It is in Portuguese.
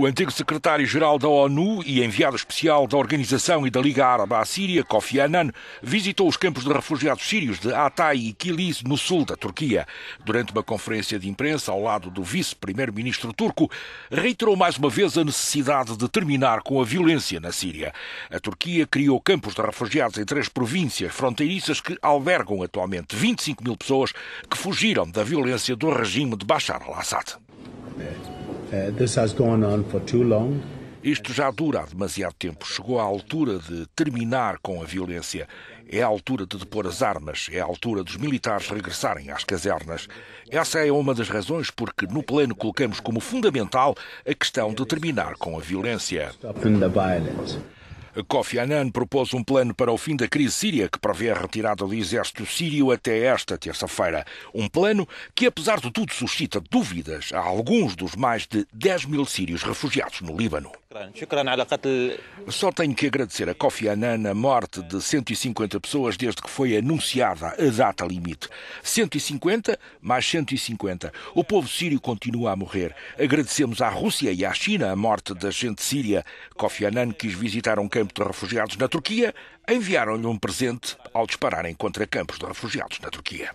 O antigo secretário-geral da ONU e enviado especial da Organização e da Liga Árabe à Síria, Kofi Annan, visitou os campos de refugiados sírios de Hatay e Kilis, no sul da Turquia. Durante uma conferência de imprensa ao lado do vice-primeiro-ministro turco, reiterou mais uma vez a necessidade de terminar com a violência na Síria. A Turquia criou campos de refugiados em três províncias fronteiriças que albergam atualmente 25 mil pessoas que fugiram da violência do regime de Bashar al-Assad. Eh, Isto já dura há demasiado tempo. Chegou a altura de terminar com a violência. É a altura de depor as armas. É a altura dos militares regressarem às casernas. Essa é uma das razões porque no plano colocamos como fundamental a questão de terminar com a violência. Kofi Annan propôs um plano para o fim da crise síria que prevê a retirada do exército sírio até esta terça-feira. Um plano que, apesar de tudo, suscita dúvidas a alguns dos mais de 10 mil sírios refugiados no Líbano. Só tenho que agradecer a Kofi Annan a morte de 150 pessoas desde que foi anunciada a data limite. 150 mais 150. O povo sírio continua a morrer. Agradecemos à Rússia e à China a morte da gente síria. Kofi Annan quis visitar um campo de refugiados na Turquia. Enviaram-lhe um presente ao dispararem contra campos de refugiados na Turquia.